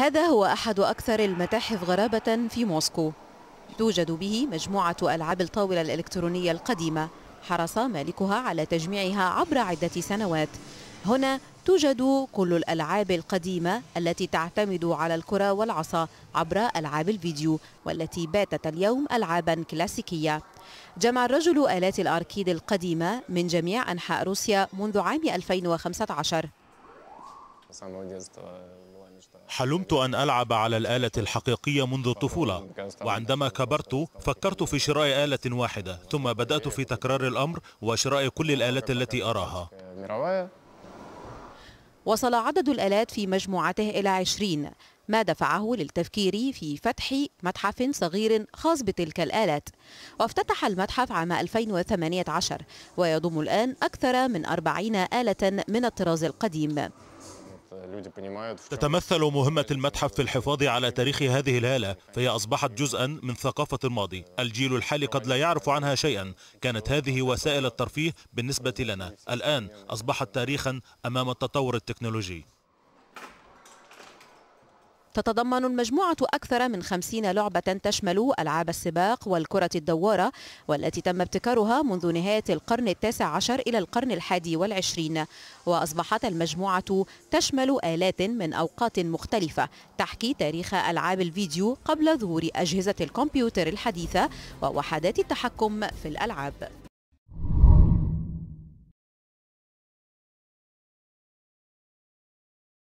هذا هو أحد أكثر المتاحف غرابة في موسكو توجد به مجموعة ألعاب الطاولة الإلكترونية القديمة حرص مالكها على تجميعها عبر عدة سنوات هنا توجد كل الألعاب القديمة التي تعتمد على الكرة والعصا عبر ألعاب الفيديو والتي باتت اليوم ألعابا كلاسيكية جمع الرجل آلات الأركيد القديمة من جميع أنحاء روسيا منذ عام 2015 حلمت أن ألعب على الآلة الحقيقية منذ الطفولة وعندما كبرت فكرت في شراء آلة واحدة ثم بدأت في تكرار الأمر وشراء كل الآلات التي أراها وصل عدد الآلات في مجموعته إلى عشرين ما دفعه للتفكير في فتح متحف صغير خاص بتلك الآلات وافتتح المتحف عام 2018 ويضم الآن أكثر من 40 آلة من الطراز القديم تتمثل مهمة المتحف في الحفاظ على تاريخ هذه الهالة فهي أصبحت جزءا من ثقافة الماضي الجيل الحالي قد لا يعرف عنها شيئا كانت هذه وسائل الترفيه بالنسبة لنا الآن أصبحت تاريخا أمام التطور التكنولوجي تتضمن المجموعة أكثر من خمسين لعبة تشمل ألعاب السباق والكرة الدوارة والتي تم ابتكارها منذ نهاية القرن التاسع عشر إلى القرن الحادي والعشرين وأصبحت المجموعة تشمل آلات من أوقات مختلفة تحكي تاريخ ألعاب الفيديو قبل ظهور أجهزة الكمبيوتر الحديثة ووحدات التحكم في الألعاب